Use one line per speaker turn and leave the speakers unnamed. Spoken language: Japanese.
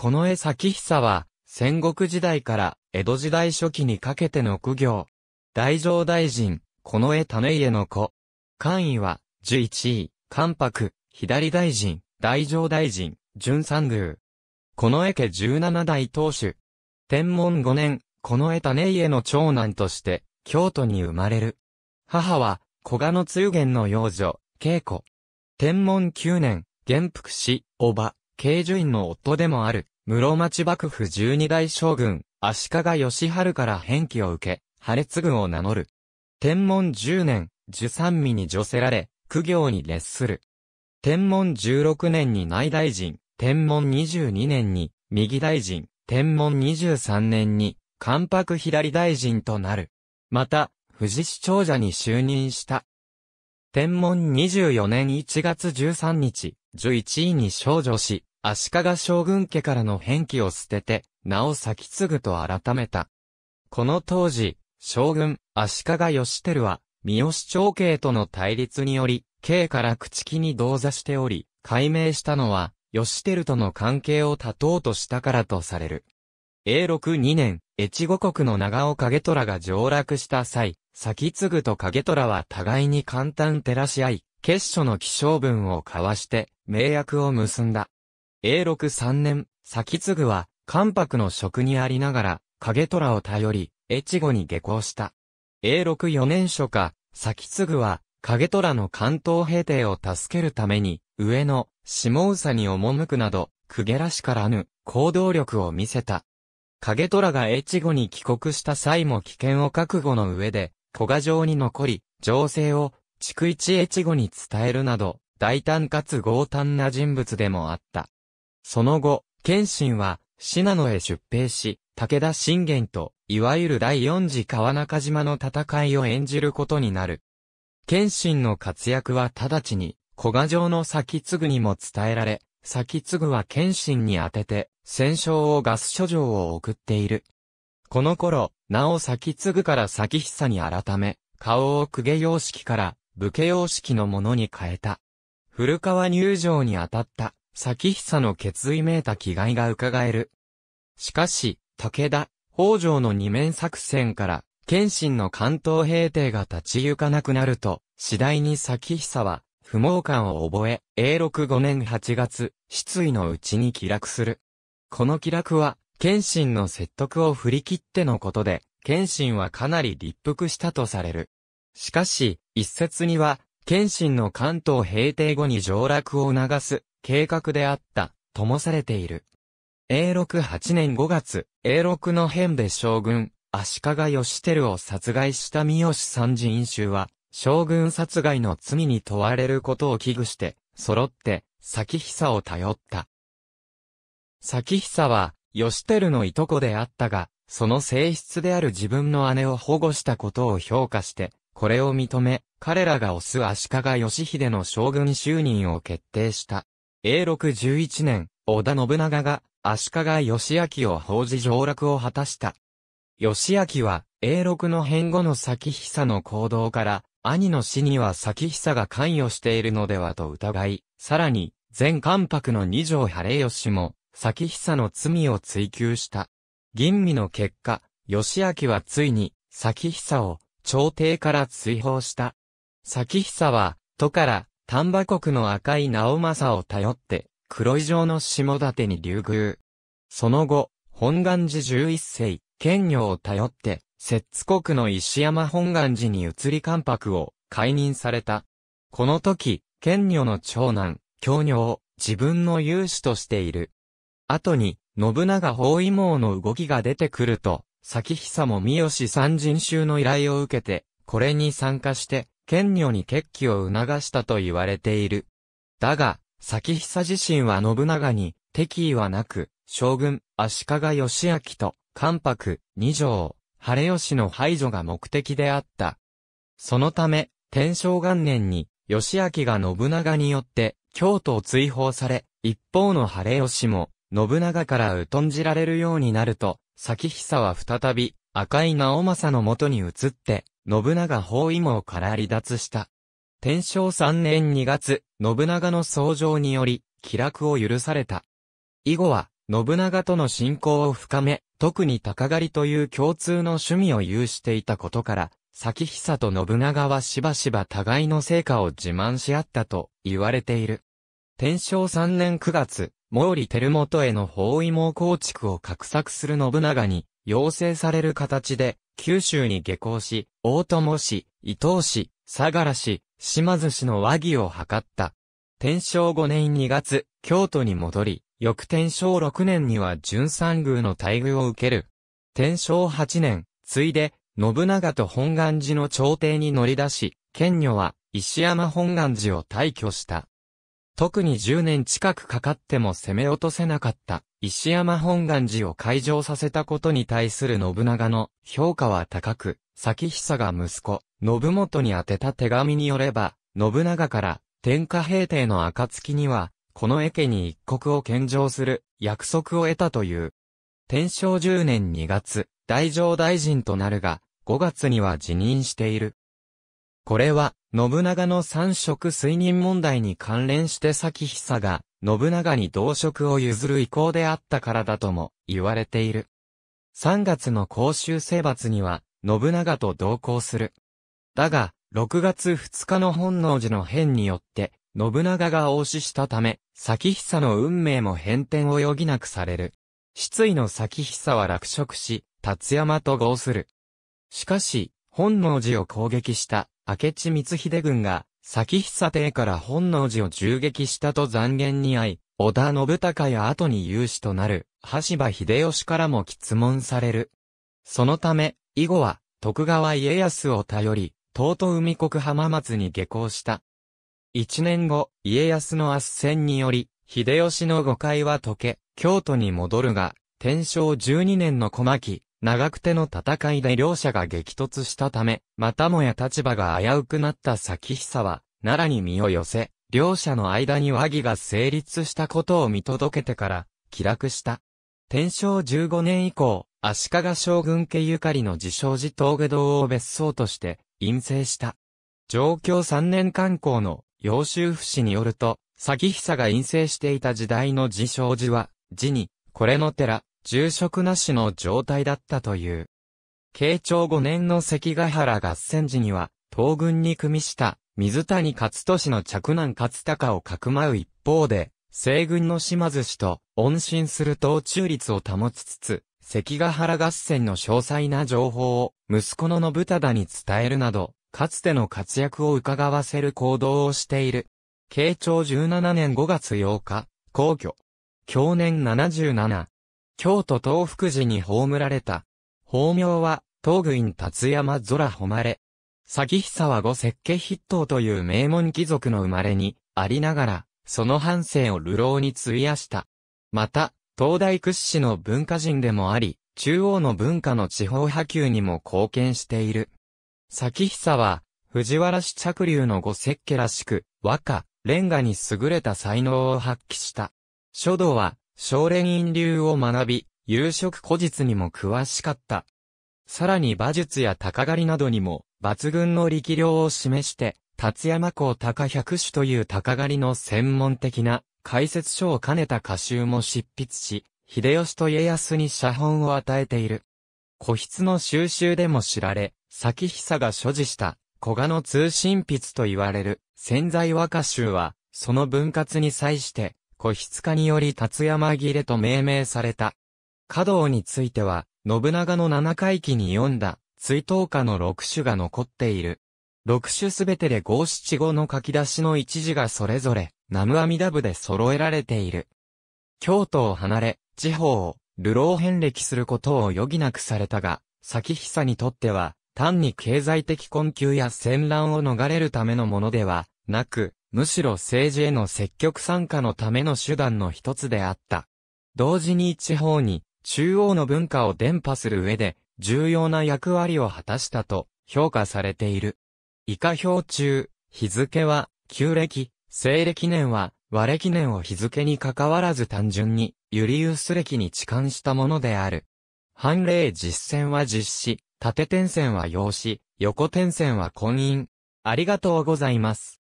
この絵崎久は、戦国時代から江戸時代初期にかけての苦行。大乗大臣、この絵種家の子。官位は、十一位、関白、左大臣、大乗大臣、準三宮。この絵家十七代当主。天文五年、この絵種家の長男として、京都に生まれる。母は、小賀の通元の幼女、恵子。天文九年、元服し、おば。慶寿院の夫でもある、室町幕府十二代将軍、足利義春から返記を受け、晴継軍を名乗る。天文十年、十三味に除せられ、苦行に列する。天文十六年に内大臣、天文二十二年に右大臣、天文二十三年に関白左大臣となる。また、藤士長者に就任した。天文二十四年一月十三日、11位に少女し、足利将軍家からの返記を捨てて、名を先継ぐと改めた。この当時、将軍、足利義輝は、三好長慶との対立により、慶から朽木に同座しており、解明したのは、義輝との関係を断とうとしたからとされる。永禄2年、越後国の長尾景虎が上落した際、先継ぐと景虎は互いに簡単照らし合い、結所の希少文を交わして、名約を結んだ。永禄3年、先継は、関白の職にありながら、影虎を頼り、越後に下校した。永禄4年初夏、先継は、影虎の関東平定を助けるために、上野、下総に赴くなど、くげらしからぬ、行動力を見せた。影虎が越後に帰国した際も危険を覚悟の上で、古賀城に残り、情勢を逐一越後に伝えるなど、大胆かつ豪胆な人物でもあった。その後、謙信は、信濃へ出兵し、武田信玄と、いわゆる第四次川中島の戦いを演じることになる。謙信の活躍は直ちに、古賀城の先継ぐにも伝えられ、先継ぐは謙信に当てて、戦勝をガス書状を送っている。この頃、名を先継ぐから先久に改め、顔を公家様式から、武家様式のものに変えた。古川入場にあたった、先久の決意めいた気概が伺える。しかし、武田、北条の二面作戦から、謙信の関東平定が立ち行かなくなると、次第に先久は、不毛感を覚え、永禄5年8月、失意のうちに気楽する。この気楽は、謙信の説得を振り切ってのことで、謙信はかなり立腹したとされる。しかし、一説には、謙信の関東平定後に上落を促す計画であった、ともされている。永禄8年5月、永禄の変で将軍、足利義輝を殺害した三好三次院衆は、将軍殺害の罪に問われることを危惧して、揃って、先久を頼った。先久は、義輝のいとこであったが、その性質である自分の姉を保護したことを評価して、これを認め、彼らが推す足利義秀の将軍就任を決定した。永禄11年、織田信長が足利義明を法事上洛を果たした。義明は、永禄の変後の先久の行動から、兄の死には先久が関与しているのではと疑い、さらに、前関白の二条晴吉も、先久の罪を追及した。吟味の結果、義明はついに、先久を、朝廷から追放した。先久は、都から、丹波国の赤い直政を頼って、黒井城の下館に流宮。その後、本願寺十一世、剣女を頼って、摂津国の石山本願寺に移り関白を解任された。この時、剣女の長男、京女を自分の勇士としている。後に、信長包囲網の動きが出てくると、先久も三好三人衆の依頼を受けて、これに参加して、剣女に決起を促したと言われている。だが、先久自身は信長に、敵意はなく、将軍、足利義明と、関白、二条、晴吉の排除が目的であった。そのため、天正元年に、義明が信長によって、京都を追放され、一方の晴吉も、信長から疎んじられるようになると、咲久は再び、赤井直政の元に移って、信長包囲網から離脱した。天正3年2月、信長の創上により、気楽を許された。以後は、信長との信仰を深め、特に鷹狩りという共通の趣味を有していたことから、咲久と信長はしばしば互いの成果を自慢し合ったと言われている。天正3年9月、毛利輝元への包囲網構築を画策する信長に、要請される形で、九州に下校し、大友氏、伊藤氏、相良氏、島津氏の和議を図った。天正5年2月、京都に戻り、翌天正6年には純三宮の待遇を受ける。天正8年、ついで、信長と本願寺の朝廷に乗り出し、県女は石山本願寺を退去した。特に10年近くかかっても攻め落とせなかった石山本願寺を開場させたことに対する信長の評価は高く、先久が息子、信元に宛てた手紙によれば、信長から天下平定の暁には、この絵家に一国を献上する約束を得たという。天正10年2月、大乗大臣となるが、5月には辞任している。これは、信長の三色水任問題に関連して先久が、信長に同職を譲る意向であったからだとも言われている。3月の公衆征伐には、信長と同行する。だが、6月2日の本能寺の変によって、信長が応死したため、先久の運命も変転を余儀なくされる。失意の先久は落職し、達山と合する。しかし、本能寺を攻撃した明智光秀軍が、先久帝から本能寺を銃撃したと残言に遭い、織田信孝や後に有志となる、橋場秀吉からも質問される。そのため、以後は、徳川家康を頼り、東都海国浜松に下校した。一年後、家康の圧旋により、秀吉の誤解は解け、京都に戻るが、天正12年の小牧、長久手の戦いで両者が激突したため、またもや立場が危うくなった先久は、奈良に身を寄せ、両者の間に和議が成立したことを見届けてから、気楽した。天正15年以降、足利将軍家ゆかりの自称寺峠堂を別荘として、陰性した。上京3年観光の、楊州府氏によると、先久が陰性していた時代の自称寺は、寺に、これの寺、住職なしの状態だったという。慶長5年の関ヶ原合戦時には、東軍に組みした水谷勝利の嫡男勝隆をかくまう一方で、西軍の島津氏と恩信する党中立を保ちつつ、関ヶ原合戦の詳細な情報を息子の信忠に伝えるなど、かつての活躍を伺わせる行動をしている。慶長17年5月8日、皇居。去年77、京都東福寺に葬られた。法名は、東軍達山空誉れ。先久は五石家筆頭という名門貴族の生まれに、ありながら、その半生を流浪に費やした。また、東大屈指の文化人でもあり、中央の文化の地方波及にも貢献している。咲久は、藤原氏着流の五石家らしく、和歌、レンガに優れた才能を発揮した。書道は、少年院流を学び、夕食古実にも詳しかった。さらに馬術や鷹狩りなどにも、抜群の力量を示して、達山校鷹百種という鷹狩りの専門的な解説書を兼ねた歌集も執筆し、秀吉と家康に写本を与えている。古筆の収集でも知られ、先久が所持した古賀の通信筆と言われる潜在和歌集は、その分割に際して、個室化により達山切れと命名された。華道については、信長の七回忌に読んだ、追悼歌の六首が残っている。六首すべてで五七五の書き出しの一字がそれぞれ、南無阿弥陀部で揃えられている。京都を離れ、地方を、流浪遍歴することを余儀なくされたが、先久にとっては、単に経済的困窮や戦乱を逃れるためのものでは、なく、むしろ政治への積極参加のための手段の一つであった。同時に地方に中央の文化を伝播する上で重要な役割を果たしたと評価されている。以下表中、日付は旧暦、西暦年は和暦年を日付に関わらず単純にユリウス暦に置換したものである。判例実践は実施、縦点線は用紙、横点線は婚姻。ありがとうございます。